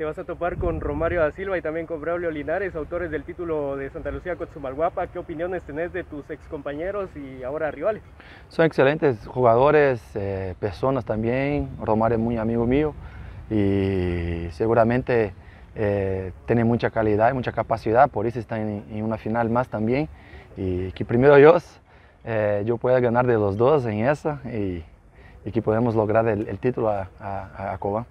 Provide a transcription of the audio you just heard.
te vas a topar con Romario da Silva y también con Braulio Linares, autores del título de Santa Lucía Cotzumalguapa. ¿Qué opiniones tenés de tus excompañeros y ahora rivales? Son excelentes jugadores, eh, personas también. Romario es muy amigo mío y seguramente eh, tiene mucha calidad y mucha capacidad, por eso está en, una final más también. Y que primero Dios, eh, yo pueda ganar de los dos en esa y, que podamos lograr el, título a, a, a Cobán.